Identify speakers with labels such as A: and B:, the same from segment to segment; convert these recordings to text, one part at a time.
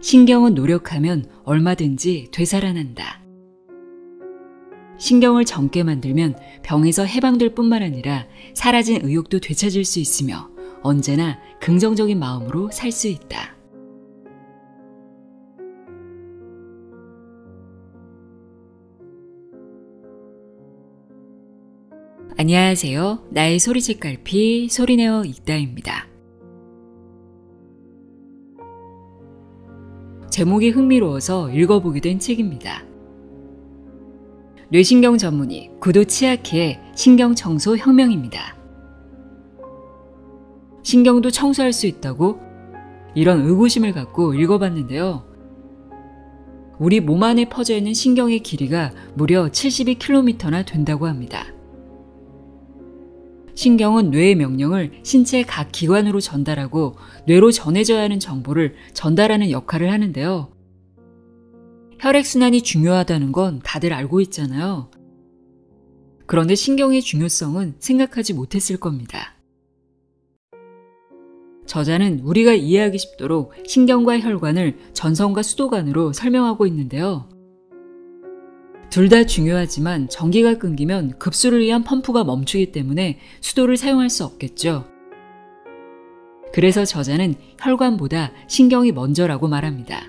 A: 신경은 노력하면 얼마든지 되살아난다. 신경을 젊게 만들면 병에서 해방될 뿐만 아니라 사라진 의욕도 되찾을 수 있으며 언제나 긍정적인 마음으로 살 수 있다. 안녕하세요. 나의 소리책 갈피 소리내어 익다입니다 제목이 흥미로워서 읽어보게 된 책입니다. 뇌신경 전문의 구도 치아키의 신경청소 혁명입니다. 신경도 청소할 수 있다고 이런 의구심을 갖고 읽어봤는데요. 우리 몸 안에 퍼져 있는 신경의 길이가 무려 72km나 된다고 합니다. 신경은 뇌의 명령을 신체 각 기관으로 전달하고 뇌로 전해져야 하는 정보를 전달하는 역할을 하는데요. 혈액순환이 중요하다는 건 다들 알고 있잖아요. 그런데 신경의 중요성은 생각하지 못했을 겁니다. 저자는 우리가 이해하기 쉽도록 신경과 혈관을 전선과 수도관으로 설명하고 있는데요. 둘다 중요하지만 전기가 끊기면 급수를 위한 펌프가 멈추기 때문에 수도를 사용할 수 없겠죠. 그래서 저자는 혈관보다 신경이 먼저라고 말합니다.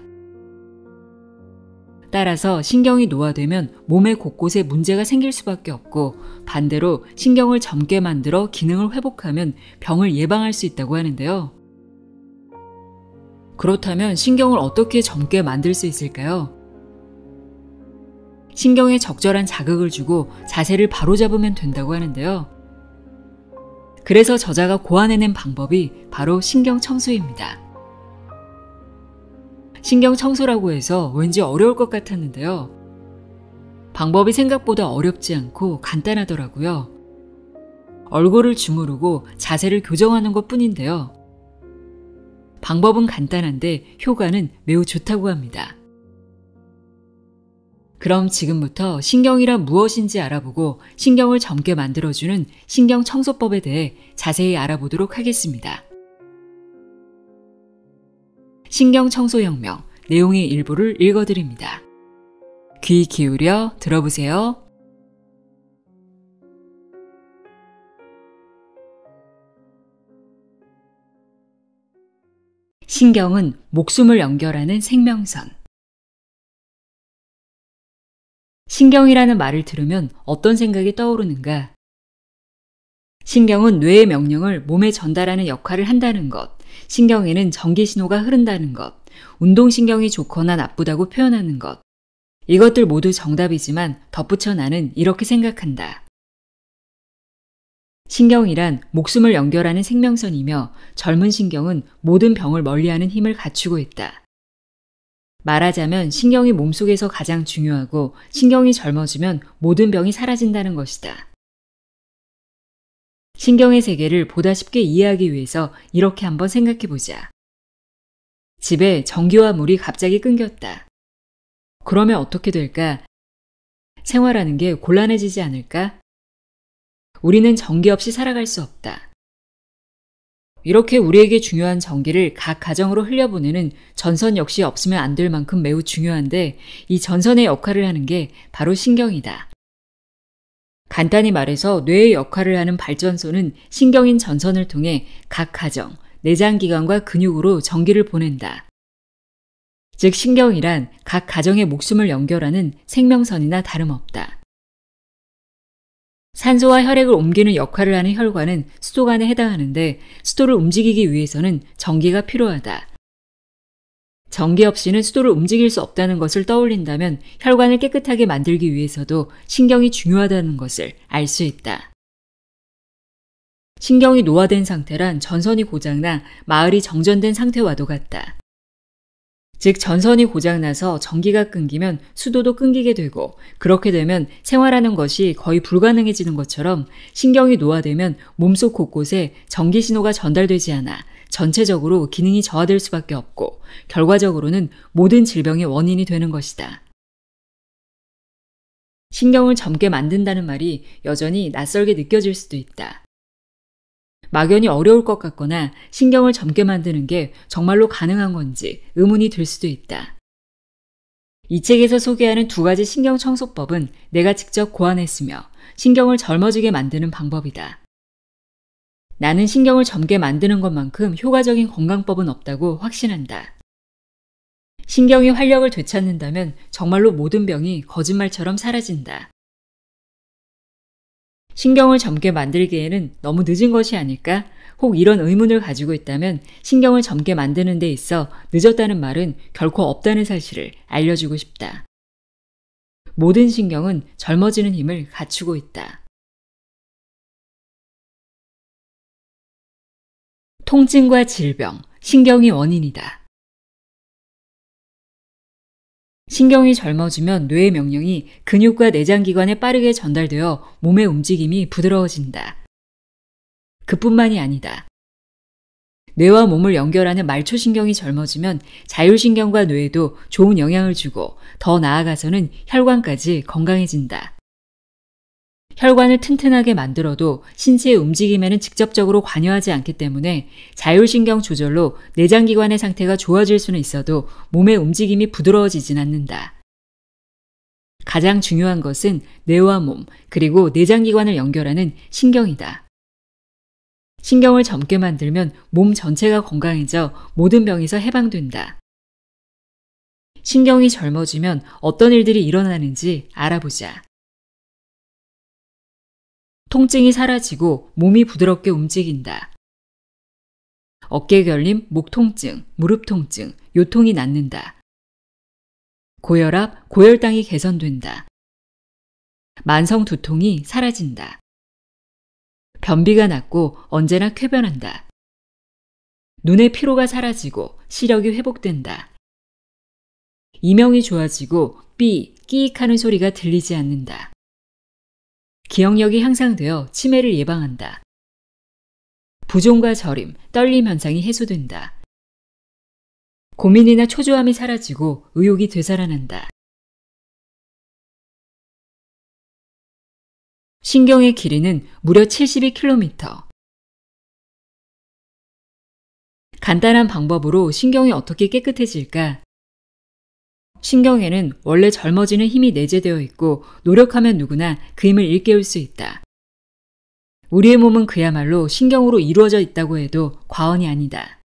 A: 따라서 신경이 노화되면 몸의 곳곳에 문제가 생길 수밖에 없고 반대로 신경을 젊게 만들어 기능을 회복하면 병을 예방할 수 있다고 하는데요. 그렇다면 신경을 어떻게 젊게 만들 수 있을까요? 신경에 적절한 자극을 주고 자세를 바로잡으면 된다고 하는데요. 그래서 저자가 고안해낸 방법이 바로 신경 청소입니다 신경 청소라고 해서 왠지 어려울 것 같았는데요. 방법이 생각보다 어렵지 않고 간단하더라고요. 얼굴을 주무르고 자세를 교정하는 것 뿐인데요. 방법은 간단한데 효과는 매우 좋다고 합니다. 그럼 지금부터 신경이란 무엇인지 알아보고 신경을 젊게 만들어주는 신경 청소법에 대해 자세히 알아보도록 하겠습니다. 신경 청소 영명 내용의 일부를 읽어드립니다. 귀 기울여 들어보세요. 신경은 목숨을 연결하는 생명선. 신경이라는 말을 들으면 어떤 생각이 떠오르는가? 신경은 뇌의 명령을 몸에 전달하는 역할을 한다는 것, 신경에는 전기 신호가 흐른다는 것, 운동신경이 좋거나 나쁘다고 표현하는 것. 이것들 모두 정답이지만 덧붙여 나는 이렇게 생각한다. 신경이란 목숨을 연결하는 생명선이며 젊은 신경은 모든 병을 멀리하는 힘을 갖추고 있다. 말하자면 신경이 몸속에서 가장 중요하고 신경이 젊어지면 모든 병이 사라진다는 것이다. 신경의 세계를 보다 쉽게 이해하기 위해서 이렇게 한번 생각해 보자. 집에 전기와 물이 갑자기 끊겼다. 그러면 어떻게 될까? 생활하는 게 곤란해지지 않을까? 우리는 전기 없이 살아갈 수 없다. 이렇게 우리에게 중요한 전기를 각 가정으로 흘려보내는 전선 역시 없으면 안 될 만큼 매우 중요한데 이 전선의 역할을 하는 게 바로 신경이다. 간단히 말해서 뇌의 역할을 하는 발전소는 신경인 전선을 통해 각 가정, 내장기관과 근육으로 전기를 보낸다. 즉, 신경이란 각 가정의 목숨을 연결하는 생명선이나 다름없다. 산소와 혈액을 옮기는 역할을 하는 혈관은 수도관에 해당하는데 수도를 움직이기 위해서는 전기가 필요하다. 전기 없이는 수도를 움직일 수 없다는 것을 떠올린다면 혈관을 깨끗하게 만들기 위해서도 신경이 중요하다는 것을 알 수 있다. 신경이 노화된 상태란 전선이 고장나 마을이 정전된 상태와도 같다. 즉 전선이 고장나서 전기가 끊기면 수도도 끊기게 되고 그렇게 되면 생활하는 것이 거의 불가능해지는 것처럼 신경이 노화되면 몸속 곳곳에 전기 신호가 전달되지 않아 전체적으로 기능이 저하될 수밖에 없고 결과적으로는 모든 질병의 원인이 되는 것이다. 신경을 젊게 만든다는 말이 여전히 낯설게 느껴질 수도 있다. 막연히 어려울 것 같거나 신경을 젊게 만드는 게 정말로 가능한 건지 의문이 들 수도 있다. 이 책에서 소개하는 두 가지 신경 청소법은 내가 직접 고안했으며 신경을 젊어지게 만드는 방법이다. 나는 신경을 젊게 만드는 것만큼 효과적인 건강법은 없다고 확신한다. 신경이 활력을 되찾는다면 정말로 모든 병이 거짓말처럼 사라진다. 신경을 젊게 만들기에는 너무 늦은 것이 아닐까? 혹 이런 의문을 가지고 있다면 신경을 젊게 만드는 데 있어 늦었다는 말은 결코 없다는 사실을 알려주고 싶다. 모든 신경은 젊어지는 힘을 갖추고 있다. 통증과 질병, 신경이 원인이다. 신경이 젊어지면 뇌의 명령이 근육과 내장기관에 빠르게 전달되어 몸의 움직임이 부드러워진다. 그뿐만이 아니다. 뇌와 몸을 연결하는 말초신경이 젊어지면 자율신경과 뇌에도 좋은 영향을 주고 더 나아가서는 혈관까지 건강해진다. 혈관을 튼튼하게 만들어도 신체의 움직임에는 직접적으로 관여하지 않기 때문에 자율신경 조절로 내장기관의 상태가 좋아질 수는 있어도 몸의 움직임이 부드러워지진 않는다. 가장 중요한 것은 뇌와 몸, 그리고 내장기관을 연결하는 신경이다. 신경을 젊게 만들면 몸 전체가 건강해져 모든 병에서 해방된다. 신경이 젊어지면 어떤 일들이 일어나는지 알아보자. 통증이 사라지고 몸이 부드럽게 움직인다. 어깨 결림, 목 통증, 무릎 통증, 요통이 낫는다. 고혈압, 고혈당이 개선된다. 만성 두통이 사라진다. 변비가 낫고 언제나 쾌변한다. 눈의 피로가 사라지고 시력이 회복된다. 이명이 좋아지고 삐, 끼익하는 소리가 들리지 않는다. 기억력이 향상되어 치매를 예방한다. 부종과 저림, 떨림 현상이 해소된다. 고민이나 초조함이 사라지고 의욕이 되살아난다.
B: 신경의 길이는 무려 72km.
A: 간단한 방법으로 신경이 어떻게 깨끗해질까? 신경에는 원래 젊어지는 힘이 내재되어 있고 노력하면 누구나 그 힘을 일깨울 수 있다. 우리의 몸은 그야말로 신경으로 이루어져 있다고 해도 과언이 아니다.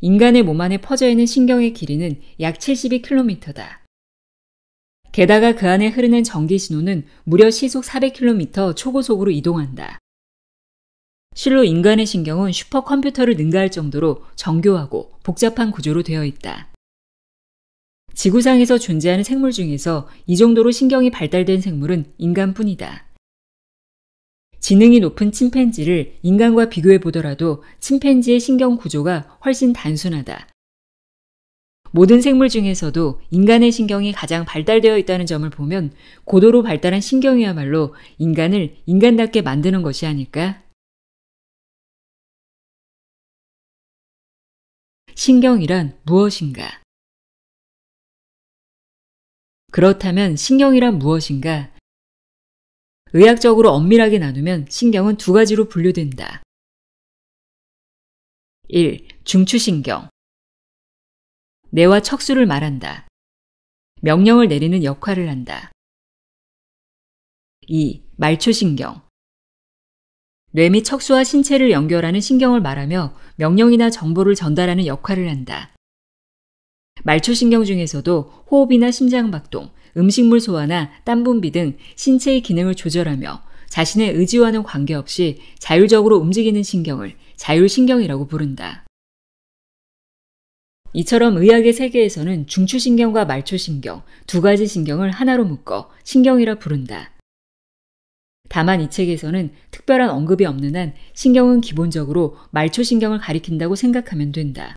A: 인간의 몸 안에 퍼져 있는 신경의 길이는 약 72km다. 게다가 그 안에 흐르는 전기 신호는 무려 시속 400km 초고속으로 이동한다. 실로 인간의 신경은 슈퍼컴퓨터를 능가할 정도로 정교하고 복잡한 구조로 되어 있다. 지구상에서 존재하는 생물 중에서 이 정도로 신경이 발달된 생물은 인간뿐이다. 지능이 높은 침팬지를 인간과 비교해 보더라도 침팬지의 신경 구조가 훨씬 단순하다. 모든 생물 중에서도 인간의 신경이 가장 발달되어 있다는 점을 보면 고도로 발달한 신경이야말로 인간을 인간답게 만드는 것이 아닐까?
B: 신경이란 무엇인가? 그렇다면 신경이란 무엇인가? 의학적으로 엄밀하게 나누면 신경은 두 가지로 분류된다. 1. 중추신경. 뇌와 척수를 말한다. 명령을 내리는 역할을 한다.
A: 2. 말초신경. 뇌 및 척수와 신체를 연결하는 신경을 말하며 명령이나 정보를 전달하는 역할을 한다. 말초신경 중에서도 호흡이나 심장박동, 음식물 소화나 땀분비 등 신체의 기능을 조절하며 자신의 의지와는 관계없이 자율적으로 움직이는 신경을 자율신경이라고 부른다. 이처럼 의학의 세계에서는 중추신경과 말초신경 두 가지 신경을 하나로 묶어 신경이라 부른다. 다만 이 책에서는 특별한 언급이 없는 한 신경은 기본적으로 말초신경을 가리킨다고 생각하면 된다.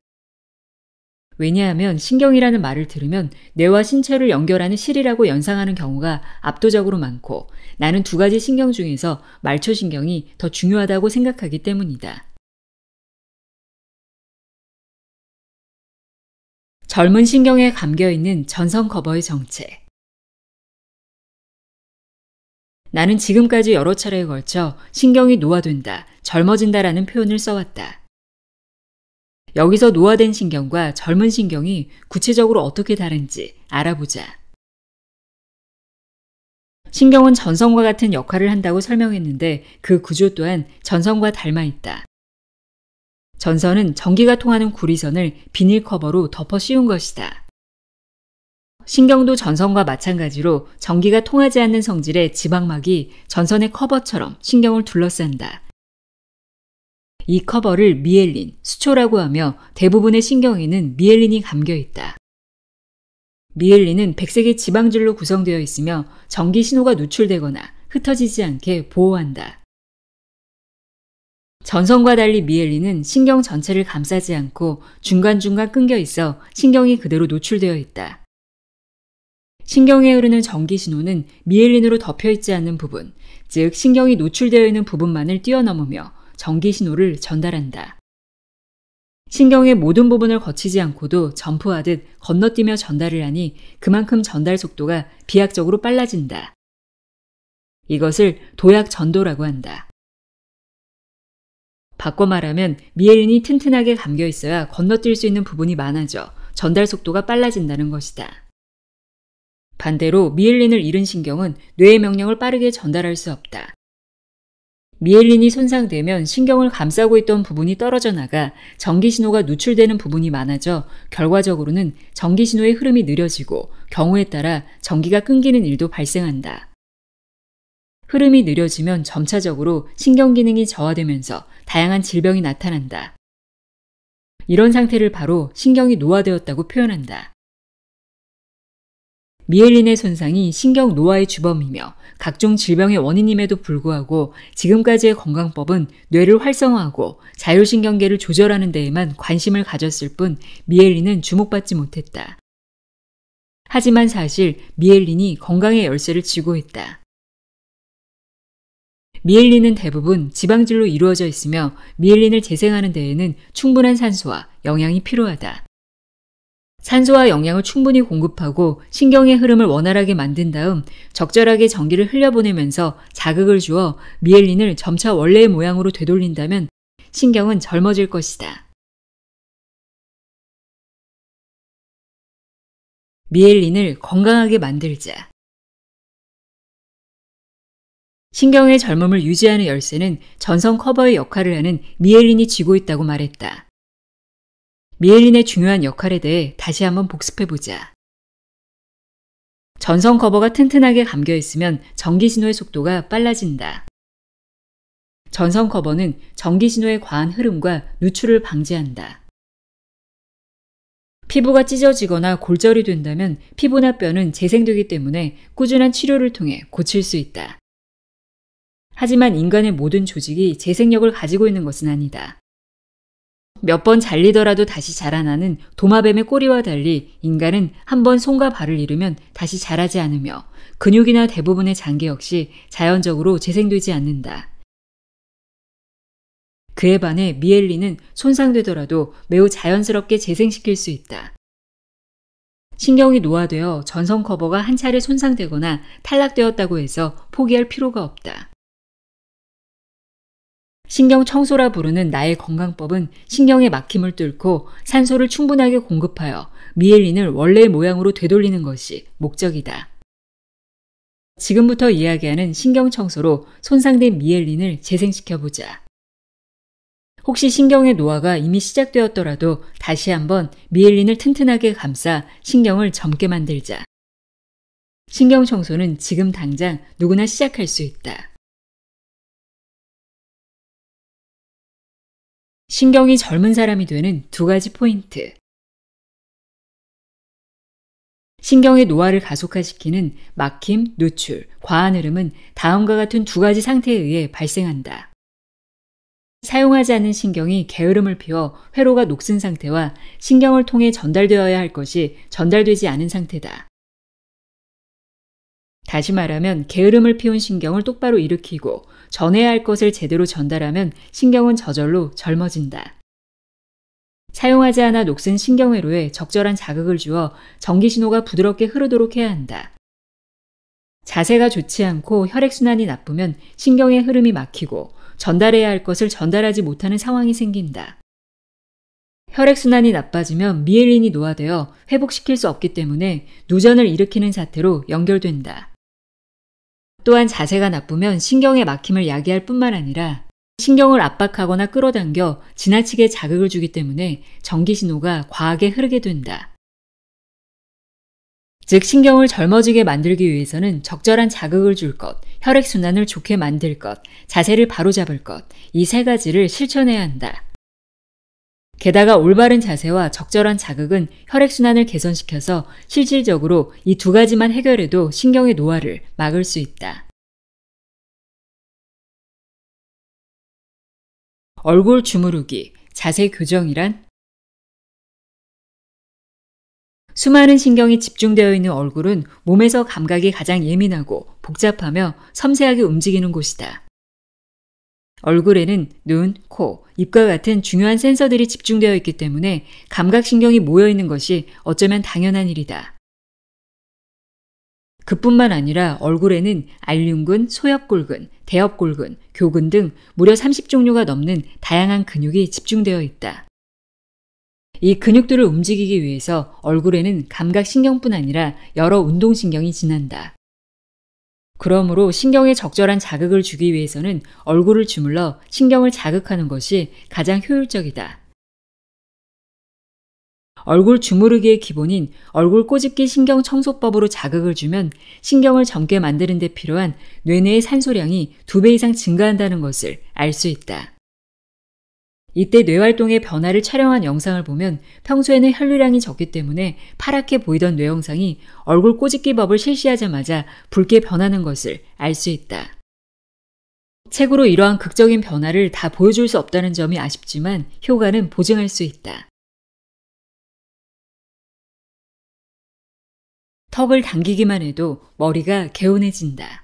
A: 왜냐하면 신경이라는 말을 들으면 뇌와 신체를 연결하는 실이라고 연상하는 경우가 압도적으로 많고 나는 두 가지 신경 중에서 말초신경이 더 중요하다고 생각하기 때문이다.
B: 젊은 신경에
A: 감겨 있는 전성 커버의 정체. 나는 지금까지 여러 차례에 걸쳐 신경이 노화된다, 젊어진다라는 표현을 써왔다. 여기서 노화된 신경과 젊은 신경이 구체적으로 어떻게 다른지 알아보자. 신경은 전선과 같은 역할을 한다고 설명했는데 그 구조 또한 전선과 닮아 있다. 전선은 전기가 통하는 구리선을 비닐 커버로 덮어 씌운 것이다. 신경도 전선과 마찬가지로 전기가 통하지 않는 성질의 지방막이 전선의 커버처럼 신경을 둘러싼다. 이 커버를 미엘린, 수초라고 하며 대부분의 신경에는 미엘린이 감겨 있다. 미엘린은 백색의 지방질로 구성되어 있으며 전기 신호가 누출되거나 흩어지지 않게 보호한다. 전선과 달리 미엘린은 신경 전체를 감싸지 않고 중간중간 끊겨 있어 신경이 그대로 노출되어 있다. 신경에 흐르는 전기 신호는 미엘린으로 덮여 있지 않은 부분, 즉 신경이 노출되어 있는 부분만을 뛰어넘으며 전기 신호를 전달한다. 신경의 모든 부분을 거치지 않고도 점프하듯 건너뛰며 전달을 하니 그만큼 전달 속도가 비약적으로 빨라진다. 이것을 도약 전도라고 한다. 바꿔 말하면 미엘린이 튼튼하게 감겨 있어야 건너뛸 수 있는 부분이 많아져 전달 속도가 빨라진다는 것이다. 반대로 미엘린을 잃은 신경은 뇌의 명령을 빠르게 전달할 수 없다. 미엘린이 손상되면 신경을 감싸고 있던 부분이 떨어져 나가 전기신호가 누출되는 부분이 많아져 결과적으로는 전기신호의 흐름이 느려지고 경우에 따라 전기가 끊기는 일도 발생한다. 흐름이 느려지면 점차적으로 신경 기능이 저하되면서 다양한 질병이 나타난다. 이런 상태를 바로 신경이 노화되었다고 표현한다. 미엘린의 손상이 신경 노화의 주범이며 각종 질병의 원인임에도 불구하고 지금까지의 건강법은 뇌를 활성화하고 자율신경계를 조절하는 데에만 관심을 가졌을 뿐 미엘린은 주목받지 못했다. 하지만 사실 미엘린이 건강의 열쇠를 쥐고 있다. 미엘린은 대부분 지방질로 이루어져 있으며 미엘린을 재생하는 데에는 충분한 산소와 영양이 필요하다. 산소와 영양을 충분히 공급하고 신경의 흐름을 원활하게 만든 다음 적절하게 전기를 흘려보내면서 자극을 주어 미엘린을 점차 원래의 모양으로 되돌린다면 신경은 젊어질 것이다. 미엘린을 건강하게 만들자. 신경의 젊음을 유지하는 열쇠는 전성 커버의 역할을 하는 미엘린이 쥐고 있다고 말했다. 미엘린의 중요한 역할에 대해 다시 한번 복습해보자. 전성 커버가 튼튼하게 감겨 있으면 전기 신호의 속도가 빨라진다. 전성 커버는 전기 신호의 과한 흐름과 누출을 방지한다. 피부가 찢어지거나 골절이 된다면 피부나 뼈는 재생되기 때문에 꾸준한 치료를 통해 고칠 수 있다. 하지만 인간의 모든 조직이 재생력을 가지고 있는 것은 아니다. 몇번 잘리더라도 다시 자라나는 도마뱀의 꼬리와 달리 인간은 한 번 손과 발을 잃으면 다시 자라지 않으며 근육이나 대부분의 장기 역시 자연적으로 재생되지 않는다. 그에 반해 미엘리는 손상되더라도 매우 자연스럽게 재생시킬 수 있다. 신경이 노화되어 전성 커버가 한 차례 손상되거나 탈락되었다고 해서 포기할 필요가 없다. 신경 청소라 부르는 나의 건강법은 신경의 막힘을 뚫고 산소를 충분하게 공급하여 미엘린을 원래 의 모양으로 되돌리는 것이 목적이다. 지금부터 이야기하는 신경 청소로 손상된 미엘린을 재생시켜보자. 혹시 신경의 노화가 이미 시작되었더라도 다시 한번 미엘린을 튼튼하게 감싸 신경을 젊게 만들자. 신경 청소는 지금 당장 누구나 시작할
B: 수 있다.
A: 신경이 젊은 사람이 되는 두 가지 포인트. 신경의 노화를 가속화시키는 막힘, 노출, 과한 흐름은 다음과 같은 두 가지 상태에 의해 발생한다. 사용하지 않은 신경이 게으름을 피워 회로가 녹슨 상태와 신경을 통해 전달되어야 할 것이 전달되지 않은 상태다. 다시 말하면 게으름을 피운 신경을 똑바로 일으키고 전해야 할 것을 제대로 전달하면 신경은 저절로 젊어진다. 사용하지 않아 녹슨 신경회로에 적절한 자극을 주어 전기신호가 부드럽게 흐르도록 해야 한다. 자세가 좋지 않고 혈액순환이 나쁘면 신경의 흐름이 막히고 전달해야 할 것을 전달하지 못하는 상황이 생긴다. 혈액순환이 나빠지면 미엘린이 노화되어 회복시킬 수 없기 때문에 누전을 일으키는 사태로 연결된다. 또한 자세가 나쁘면 신경의 막힘을 야기할 뿐만 아니라 신경을 압박하거나 끌어당겨 지나치게 자극을 주기 때문에 전기신호가 과하게 흐르게 된다. 즉, 신경을 젊어지게 만들기 위해서는 적절한 자극을 줄 것, 혈액순환을 좋게 만들 것, 자세를 바로잡을 것, 이 세 가지를 실천해야 한다. 게다가 올바른 자세와 적절한 자극은 혈액순환을 개선시켜서 실질적으로 이 두 가지만 해결해도 신경의 노화를 막을 수 있다.
B: 얼굴 주무르기,
A: 자세 교정이란 수많은 신경이 집중되어 있는 얼굴은 몸에서 감각이 가장 예민하고 복잡하며 섬세하게 움직이는 곳이다. 얼굴에는 눈, 코, 입과 같은 중요한 센서들이 집중되어 있기 때문에 감각신경이 모여 있는 것이 어쩌면 당연한 일이다. 그뿐만 아니라 얼굴에는 알륜근, 소엽골근, 대엽골근, 교근 등 무려 30종류가 넘는 다양한 근육이 집중되어 있다. 이 근육들을 움직이기 위해서 얼굴에는 감각신경뿐 아니라 여러 운동신경이 지난다. 그러므로 신경에 적절한 자극을 주기 위해서는 얼굴을 주물러 신경을 자극하는 것이 가장 효율적이다. 얼굴 주무르기의 기본인 얼굴 꼬집기 신경 청소법으로 자극을 주면 신경을 젊게 만드는 데 필요한 뇌내의 산소량이 두 배 이상 증가한다는 것을 알 수 있다. 이때 뇌활동의 변화를 촬영한 영상을 보면 평소에는 혈류량이 적기 때문에 파랗게 보이던 뇌 영상이 얼굴 꼬집기법을 실시하자마자 붉게 변하는 것을 알 수 있다. 책으로 이러한 극적인 변화를 다 보여줄 수 없다는 점이 아쉽지만
B: 효과는 보증할 수 있다.
A: 턱을 당기기만 해도 머리가 개운해진다.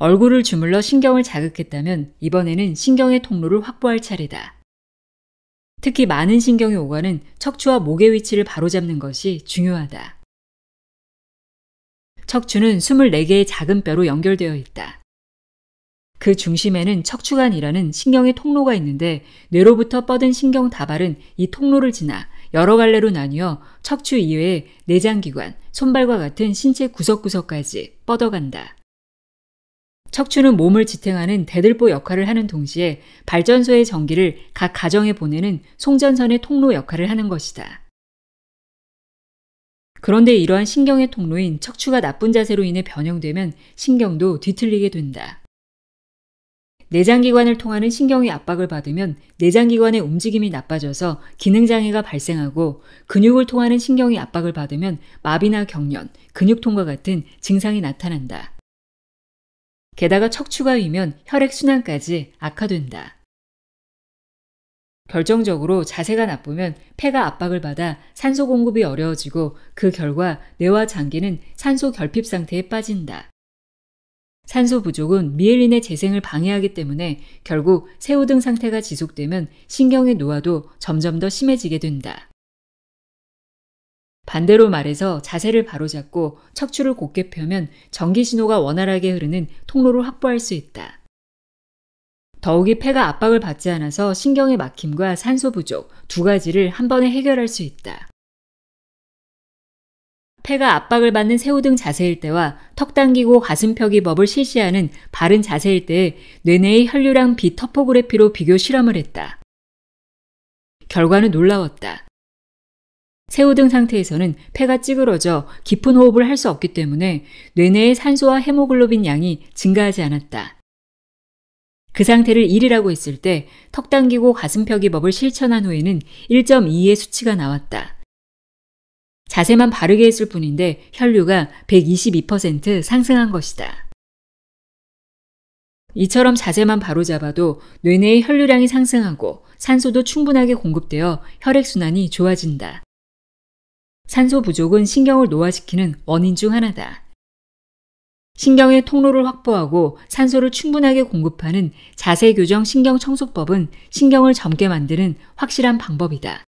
A: 얼굴을 주물러 신경을 자극했다면 이번에는 신경의 통로를 확보할 차례다. 특히 많은 신경이 오가는 척추와 목의 위치를 바로잡는 것이 중요하다. 척추는 24개의 작은 뼈로 연결되어 있다. 그 중심에는 척추관이라는 신경의 통로가 있는데 뇌로부터 뻗은 신경 다발은 이 통로를 지나 여러 갈래로 나뉘어 척추 이외에 내장기관, 손발과 같은 신체 구석구석까지 뻗어간다. 척추는 몸을 지탱하는 대들보 역할을 하는 동시에 발전소의 전기를 각 가정에 보내는 송전선의 통로 역할을 하는 것이다. 그런데 이러한 신경의 통로인 척추가 나쁜 자세로 인해 변형되면 신경도 뒤틀리게 된다. 내장기관을 통하는 신경의 압박을 받으면 내장기관의 움직임이 나빠져서 기능장애가 발생하고 근육을 통하는 신경의 압박을 받으면 마비나 경련, 근육통과 같은 증상이 나타난다. 게다가 척추가 위면 혈액순환까지 악화된다. 결정적으로 자세가 나쁘면 폐가 압박을 받아 산소 공급이 어려워지고 그 결과 뇌와 장기는 산소 결핍 상태에 빠진다. 산소 부족은 미엘린의 재생을 방해하기 때문에 결국 새우등 상태가 지속되면 신경의 노화도 점점 더 심해지게 된다. 반대로 말해서 자세를 바로잡고 척추를 곧게 펴면 전기 신호가 원활하게 흐르는 통로를 확보할 수 있다. 더욱이 폐가 압박을 받지 않아서 신경의 막힘과 산소 부족 두 가지를 한 번에 해결할 수 있다. 폐가 압박을 받는 새우등 자세일 때와 턱 당기고 가슴 펴기 법을 실시하는 바른 자세일 때의 뇌내의 혈류랑 비터포그래피로 비교 실험을 했다. 결과는 놀라웠다. 새우등 상태에서는 폐가 찌그러져 깊은 호흡을 할 수 없기 때문에 뇌내의 산소와 헤모글로빈 양이 증가하지 않았다. 그 상태를 1이라고 했을 때 턱 당기고 가슴 펴기 법을 실천한 후에는 1.2의 수치가 나왔다. 자세만 바르게 했을 뿐인데 혈류가 122% 상승한 것이다. 이처럼 자세만 바로잡아도 뇌내의 혈류량이 상승하고 산소도 충분하게 공급되어 혈액순환이 좋아진다. 산소 부족은 신경을 노화시키는 원인 중 하나다. 신경의 통로를 확보하고 산소를 충분하게 공급하는 자세 교정 신경 청소법은 신경을 젊게 만드는 확실한 방법이다.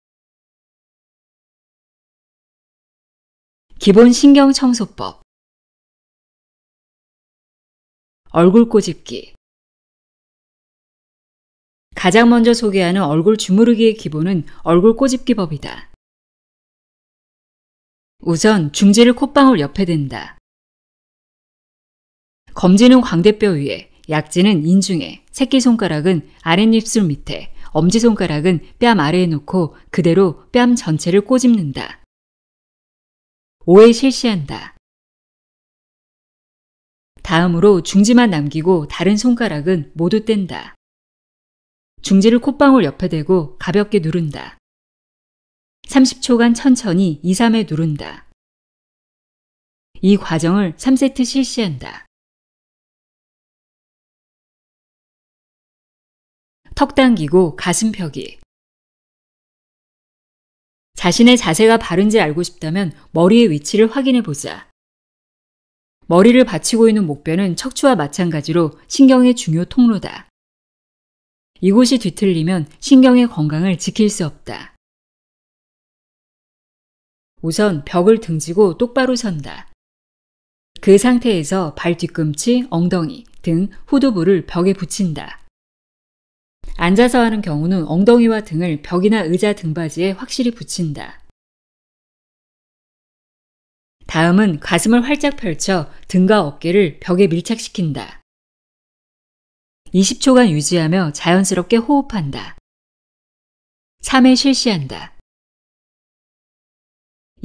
B: 기본 신경 청소법 얼굴 꼬집기
A: 가장 먼저 소개하는 얼굴 주무르기의 기본은 얼굴 꼬집기법이다. 우선 중지를 콧방울 옆에 댄다. 검지는 광대뼈 위에, 약지는 인중에, 새끼손가락은 아랫입술 밑에, 엄지손가락은 뺨 아래에 놓고 그대로 뺨 전체를 꼬집는다. 5회 실시한다. 다음으로 중지만 남기고 다른 손가락은 모두 뗀다. 중지를 콧방울 옆에 대고 가볍게 누른다. 30초간 천천히 2, 3에 누른다. 이 과정을 3세트
B: 실시한다.
A: 턱 당기고 가슴 펴기. 자신의 자세가 바른지 알고 싶다면 머리의 위치를 확인해 보자. 머리를 받치고 있는 목뼈는 척추와 마찬가지로 신경의 중요 통로다. 이곳이 뒤틀리면 신경의 건강을 지킬 수 없다. 우선 벽을 등지고 똑바로 선다. 그 상태에서 발 뒤꿈치, 엉덩이 등 후두부를 벽에 붙인다. 앉아서 하는 경우는 엉덩이와 등을 벽이나 의자 등받이에 확실히 붙인다. 다음은 가슴을 활짝 펼쳐 등과 어깨를 벽에 밀착시킨다. 20초간 유지하며 자연스럽게 호흡한다. 3회 실시한다.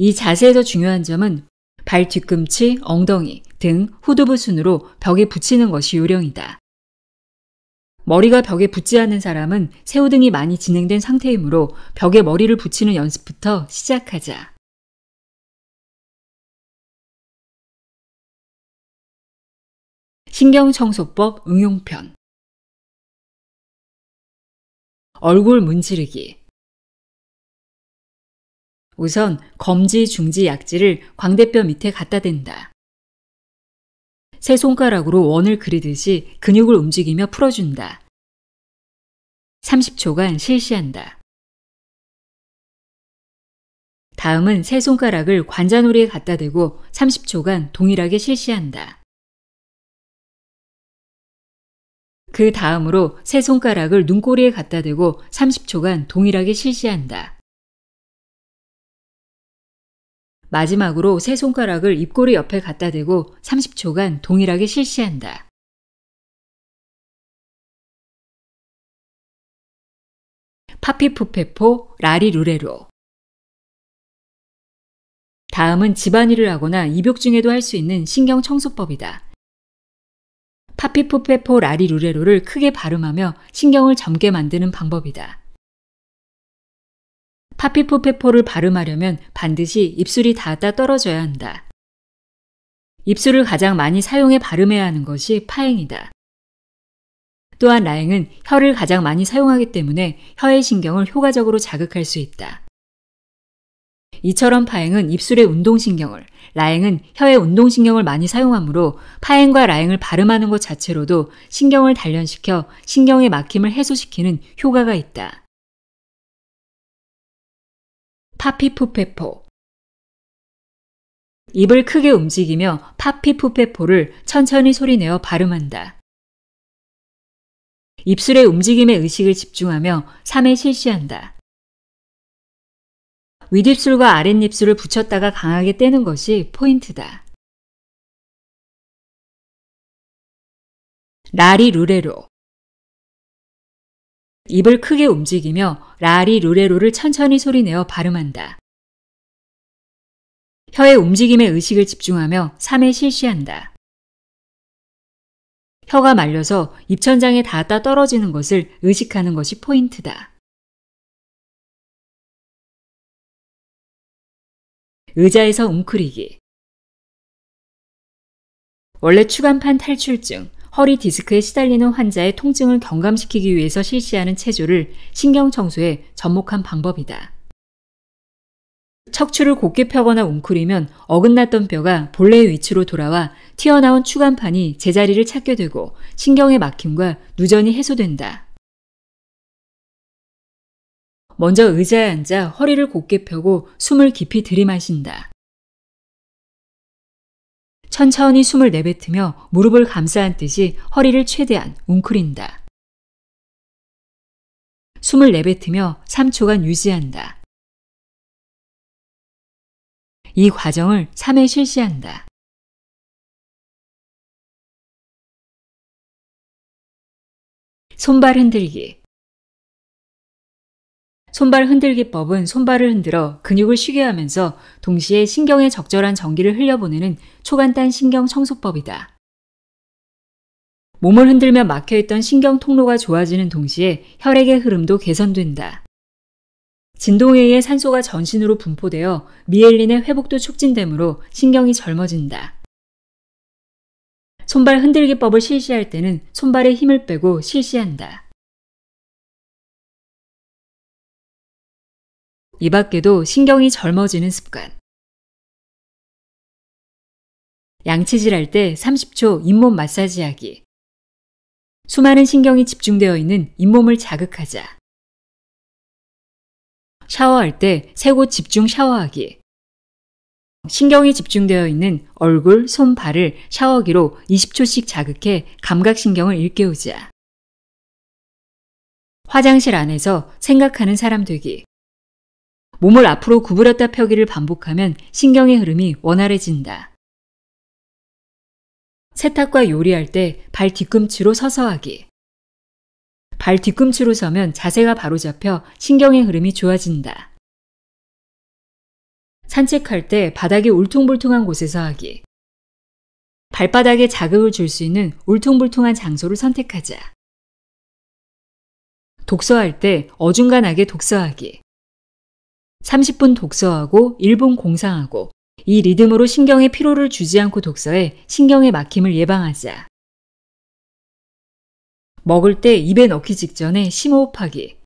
A: 이 자세에서 중요한 점은 발 뒤꿈치, 엉덩이 등 후두부 순으로 벽에 붙이는 것이 요령이다. 머리가 벽에 붙지 않는 사람은 새우등이 많이 진행된 상태이므로 벽에 머리를 붙이는 연습부터
B: 시작하자. 신경청소법 응용편 얼굴 문지르기
A: 우선 검지, 중지, 약지를 광대뼈 밑에 갖다 댄다. 세 손가락으로 원을 그리듯이 근육을 움직이며 풀어준다. 30초간 실시한다. 다음은 세 손가락을 관자놀이에 갖다 대고 30초간 동일하게 실시한다. 그 다음으로 세 손가락을 눈꼬리에 갖다 대고 30초간 동일하게 실시한다. 마지막으로 세 손가락을 입꼬리 옆에 갖다 대고 30초간
B: 동일하게 실시한다. 파피푸페포 라리루레로
A: 다음은 집안일을 하거나 입욕 중에도 할 수 있는 신경 청소법이다. 파피푸페포 라리루레로를 크게 발음하며 신경을 젊게 만드는 방법이다. 파피포페포를 발음하려면 반드시 입술이 닿다 떨어져야 한다. 입술을 가장 많이 사용해 발음해야 하는 것이 파행이다. 또한 라행은 혀를 가장 많이 사용하기 때문에 혀의 신경을 효과적으로 자극할 수 있다. 이처럼 파행은 입술의 운동신경을, 라행은 혀의 운동신경을 많이 사용하므로 파행과 라행을 발음하는 것 자체로도 신경을 단련시켜 신경의 막힘을 해소시키는 효과가 있다.
B: 파피푸페포
A: 입을 크게 움직이며 파피푸페포를 천천히 소리내어 발음한다. 입술의 움직임에 의식을 집중하며 3회 실시한다. 윗입술과 아랫입술을 붙였다가 강하게 떼는 것이 포인트다.
B: 라리 루레로
A: 입을 크게 움직이며 라리 루레로를 천천히 소리내어 발음한다. 혀의 움직임에 의식을 집중하며 3회 실시한다. 혀가 말려서 입천장에 닿았다 떨어지는 것을
B: 의식하는 것이 포인트다.
A: 의자에서 웅크리기 원래 추간판 탈출증, 허리 디스크에 시달리는 환자의 통증을 경감시키기 위해서 실시하는 체조를 신경청소에 접목한 방법이다. 척추를 곧게 펴거나 웅크리면 어긋났던 뼈가 본래의 위치로 돌아와 튀어나온 추간판이 제자리를 찾게 되고 신경의 막힘과 누전이 해소된다. 먼저 의자에 앉아 허리를 곧게 펴고 숨을 깊이 들이마신다. 천천히 숨을 내뱉으며 무릎을 감싸한 듯이 허리를 최대한 웅크린다. 숨을 내뱉으며 3초간 유지한다.
B: 이 과정을 3회 실시한다. 손발 흔들기
A: 손발 흔들기법은 손발을 흔들어 근육을 쉬게 하면서 동시에 신경에 적절한 전기를 흘려보내는 초간단 신경 청소법이다. 몸을 흔들며 막혀있던 신경 통로가 좋아지는 동시에 혈액의 흐름도 개선된다. 진동에 의해 산소가 전신으로 분포되어 미엘린의 회복도 촉진되므로 신경이 젊어진다. 손발 흔들기법을 실시할 때는 손발에 힘을 빼고 실시한다.
B: 이 밖에도 신경이 젊어지는 습관. 양치질할 때
A: 30초 잇몸 마사지하기. 수많은 신경이 집중되어 있는 잇몸을 자극하자. 샤워할 때세고 집중 샤워하기. 신경이 집중되어 있는 얼굴, 손, 발을 샤워기로 20초씩 자극해 감각신경을 일깨우자. 화장실 안에서 생각하는 사람 되기. 몸을 앞으로 구부렸다 펴기를 반복하면 신경의 흐름이 원활해진다. 세탁과 요리할 때 발 뒤꿈치로 서서 하기. 발 뒤꿈치로 서면 자세가 바로잡혀 신경의 흐름이 좋아진다. 산책할 때 바닥이 울퉁불퉁한 곳에서 하기. 발바닥에 자극을 줄 수 있는 울퉁불퉁한 장소를 선택하자. 독서할 때 어중간하게 독서하기. 30분 독서하고 1분 공상하고 이 리듬으로 신경에 피로를 주지 않고 독서해 신경의 막힘을 예방하자. 먹을 때 입에 넣기 직전에 심호흡하기.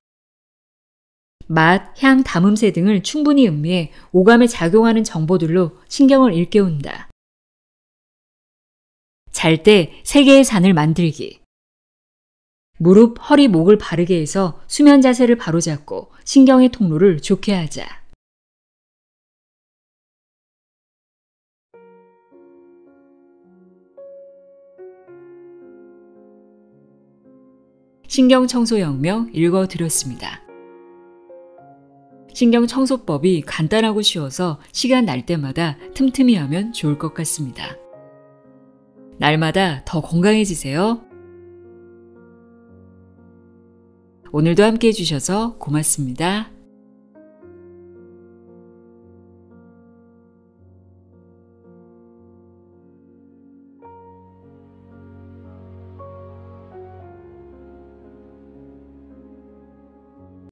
A: 맛, 향, 담음새 등을 충분히 음미해 오감에 작용하는 정보들로 신경을 일깨운다. 잘 때세 개의 산을 만들기. 무릎, 허리, 목을 바르게 해서 수면 자세를 바로잡고 신경의 통로를 좋게 하자. 신경청소 영명 읽어드렸습니다. 신경청소법이 간단하고 쉬워서 시간 날 때마다 틈틈이 하면 좋을 것 같습니다. 날마다 더 건강해지세요. 오늘도 함께 해주셔서 고맙습니다.